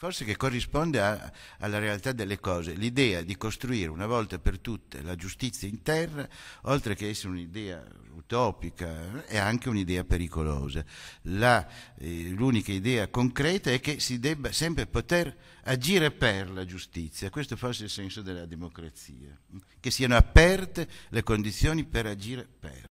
Forse che corrisponde a, alla realtà delle cose, l'idea di costruire una volta per tutte la giustizia in terra, oltre che essere un'idea utopica, è anche un'idea pericolosa. La, eh, l'unica idea concreta è che si debba sempre poter agire per la giustizia, questo forse è il senso della democrazia, che siano aperte le condizioni per agire per.